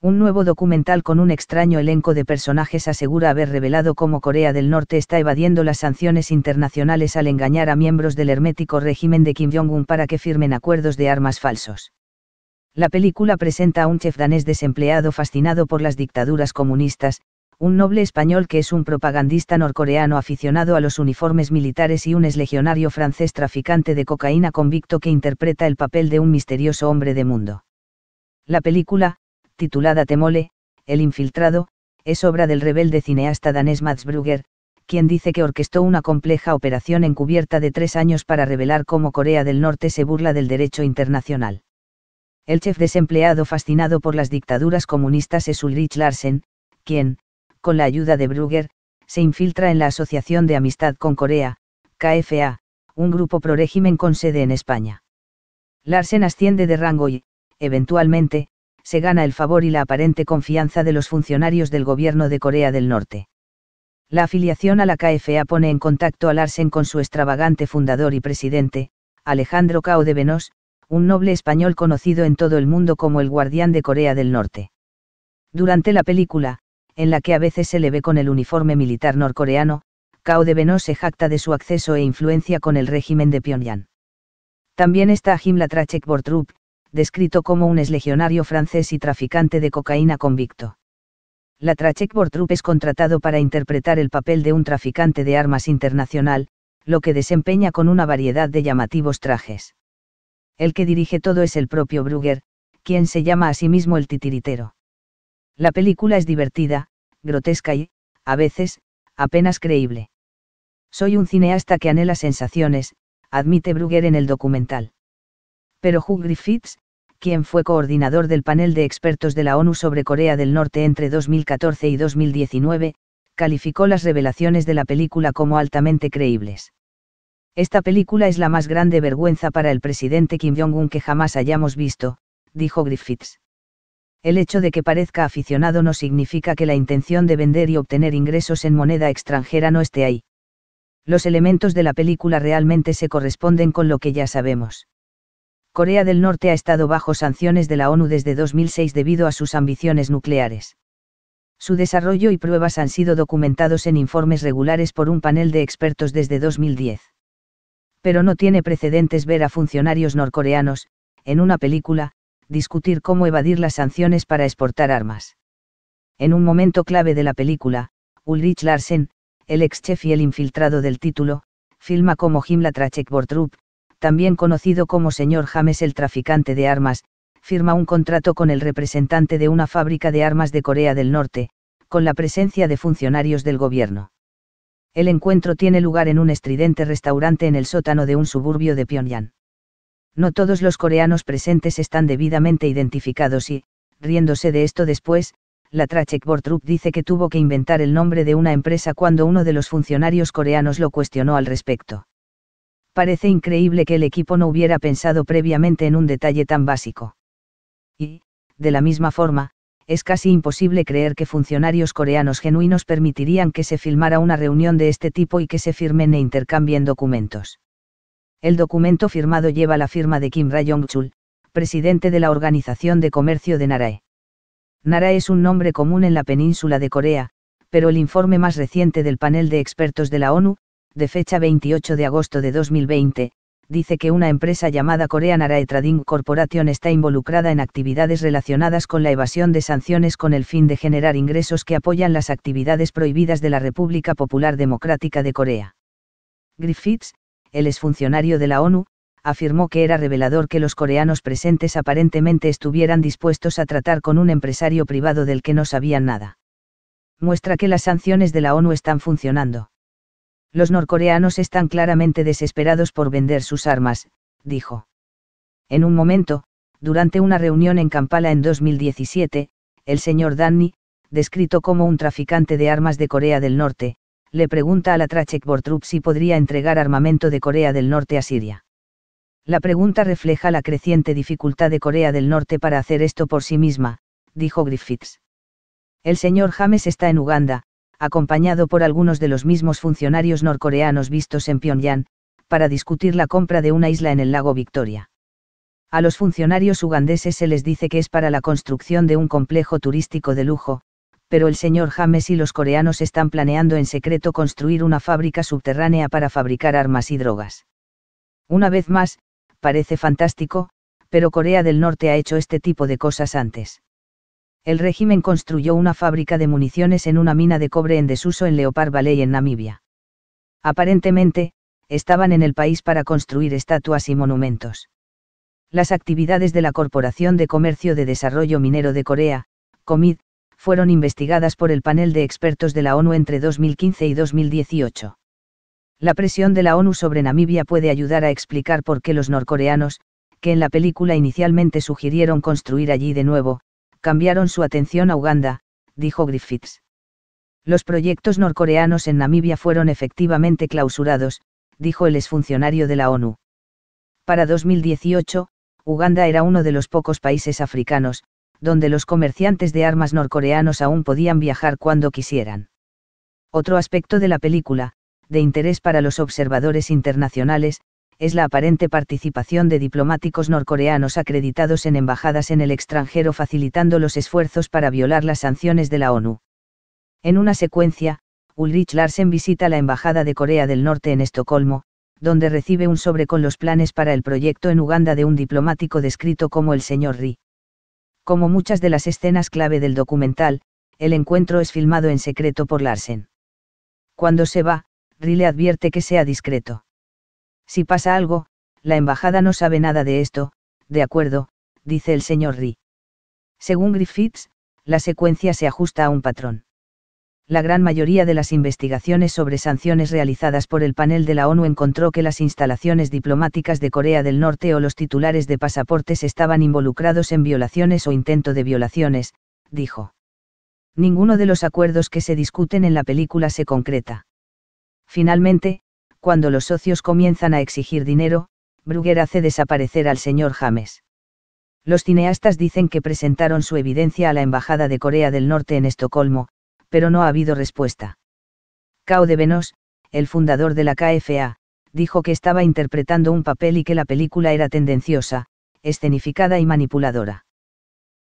Un nuevo documental con un extraño elenco de personajes asegura haber revelado cómo Corea del Norte está evadiendo las sanciones internacionales al engañar a miembros del hermético régimen de Kim Jong-un para que firmen acuerdos de armas falsos. La película presenta a un chef danés desempleado fascinado por las dictaduras comunistas, un noble español que es un propagandista norcoreano aficionado a los uniformes militares y un exlegionario francés traficante de cocaína convicto que interpreta el papel de un misterioso hombre de mundo. La película, titulada Temole, El infiltrado, es obra del rebelde cineasta danés Mats Brugger, quien dice que orquestó una compleja operación encubierta de tres años para revelar cómo Corea del Norte se burla del derecho internacional. El chef desempleado fascinado por las dictaduras comunistas es Ulrich Larsen, quien, con la ayuda de Brugger, se infiltra en la Asociación de Amistad con Corea, KFA, un grupo pro régimen con sede en España. Larsen asciende de rango y, eventualmente, se gana el favor y la aparente confianza de los funcionarios del gobierno de Corea del Norte. La afiliación a la KFA pone en contacto a Larsen con su extravagante fundador y presidente, Alejandro Cao de Venos, un noble español conocido en todo el mundo como el guardián de Corea del Norte. Durante la película, en la que a veces se le ve con el uniforme militar norcoreano, Cao de Venos se jacta de su acceso e influencia con el régimen de Pyongyang. También está Himla Trachek Bortrup, descrito como un exlegionario francés y traficante de cocaína convicto. La Trachek Bortrup es contratado para interpretar el papel de un traficante de armas internacional, lo que desempeña con una variedad de llamativos trajes. El que dirige todo es el propio Brugger, quien se llama a sí mismo el titiritero. La película es divertida, grotesca y, a veces, apenas creíble. Soy un cineasta que anhela sensaciones, admite Brugger en el documental pero Hugh Griffiths, quien fue coordinador del panel de expertos de la ONU sobre Corea del Norte entre 2014 y 2019, calificó las revelaciones de la película como altamente creíbles. Esta película es la más grande vergüenza para el presidente Kim Jong-un que jamás hayamos visto, dijo Griffiths. El hecho de que parezca aficionado no significa que la intención de vender y obtener ingresos en moneda extranjera no esté ahí. Los elementos de la película realmente se corresponden con lo que ya sabemos. Corea del Norte ha estado bajo sanciones de la ONU desde 2006 debido a sus ambiciones nucleares. Su desarrollo y pruebas han sido documentados en informes regulares por un panel de expertos desde 2010. Pero no tiene precedentes ver a funcionarios norcoreanos, en una película, discutir cómo evadir las sanciones para exportar armas. En un momento clave de la película, Ulrich Larsen, el exchef y el infiltrado del título, filma cómo Himmler Trachek Bortrup, también conocido como señor James el traficante de armas, firma un contrato con el representante de una fábrica de armas de Corea del Norte, con la presencia de funcionarios del gobierno. El encuentro tiene lugar en un estridente restaurante en el sótano de un suburbio de Pyongyang. No todos los coreanos presentes están debidamente identificados y, riéndose de esto después, la Trachek Bortrup dice que tuvo que inventar el nombre de una empresa cuando uno de los funcionarios coreanos lo cuestionó al respecto. Parece increíble que el equipo no hubiera pensado previamente en un detalle tan básico. Y, de la misma forma, es casi imposible creer que funcionarios coreanos genuinos permitirían que se filmara una reunión de este tipo y que se firmen e intercambien documentos. El documento firmado lleva la firma de Kim Rayong-chul, presidente de la Organización de Comercio de Narae. Narae es un nombre común en la península de Corea, pero el informe más reciente del panel de expertos de la ONU, de fecha 28 de agosto de 2020, dice que una empresa llamada Korean Arae Trading Corporation está involucrada en actividades relacionadas con la evasión de sanciones con el fin de generar ingresos que apoyan las actividades prohibidas de la República Popular Democrática de Corea. Griffiths, el exfuncionario de la ONU, afirmó que era revelador que los coreanos presentes aparentemente estuvieran dispuestos a tratar con un empresario privado del que no sabían nada. Muestra que las sanciones de la ONU están funcionando. Los norcoreanos están claramente desesperados por vender sus armas, dijo. En un momento, durante una reunión en Kampala en 2017, el señor Danny, descrito como un traficante de armas de Corea del Norte, le pregunta a la Trachek Bortrup si podría entregar armamento de Corea del Norte a Siria. La pregunta refleja la creciente dificultad de Corea del Norte para hacer esto por sí misma, dijo Griffiths. El señor James está en Uganda, acompañado por algunos de los mismos funcionarios norcoreanos vistos en Pyongyang, para discutir la compra de una isla en el lago Victoria. A los funcionarios ugandeses se les dice que es para la construcción de un complejo turístico de lujo, pero el señor James y los coreanos están planeando en secreto construir una fábrica subterránea para fabricar armas y drogas. Una vez más, parece fantástico, pero Corea del Norte ha hecho este tipo de cosas antes el régimen construyó una fábrica de municiones en una mina de cobre en desuso en Leopard Valley en Namibia. Aparentemente, estaban en el país para construir estatuas y monumentos. Las actividades de la Corporación de Comercio de Desarrollo Minero de Corea, COMID, fueron investigadas por el panel de expertos de la ONU entre 2015 y 2018. La presión de la ONU sobre Namibia puede ayudar a explicar por qué los norcoreanos, que en la película inicialmente sugirieron construir allí de nuevo, cambiaron su atención a Uganda, dijo Griffiths. Los proyectos norcoreanos en Namibia fueron efectivamente clausurados, dijo el exfuncionario de la ONU. Para 2018, Uganda era uno de los pocos países africanos, donde los comerciantes de armas norcoreanos aún podían viajar cuando quisieran. Otro aspecto de la película, de interés para los observadores internacionales, es la aparente participación de diplomáticos norcoreanos acreditados en embajadas en el extranjero facilitando los esfuerzos para violar las sanciones de la ONU. En una secuencia, Ulrich Larsen visita la Embajada de Corea del Norte en Estocolmo, donde recibe un sobre con los planes para el proyecto en Uganda de un diplomático descrito como el señor Ri. Como muchas de las escenas clave del documental, el encuentro es filmado en secreto por Larsen. Cuando se va, Ri le advierte que sea discreto. Si pasa algo, la embajada no sabe nada de esto, de acuerdo, dice el señor Ri. Según Griffiths, la secuencia se ajusta a un patrón. La gran mayoría de las investigaciones sobre sanciones realizadas por el panel de la ONU encontró que las instalaciones diplomáticas de Corea del Norte o los titulares de pasaportes estaban involucrados en violaciones o intento de violaciones, dijo. Ninguno de los acuerdos que se discuten en la película se concreta. Finalmente, cuando los socios comienzan a exigir dinero, Brugger hace desaparecer al señor James. Los cineastas dicen que presentaron su evidencia a la Embajada de Corea del Norte en Estocolmo, pero no ha habido respuesta. Cao de Venos, el fundador de la KFA, dijo que estaba interpretando un papel y que la película era tendenciosa, escenificada y manipuladora.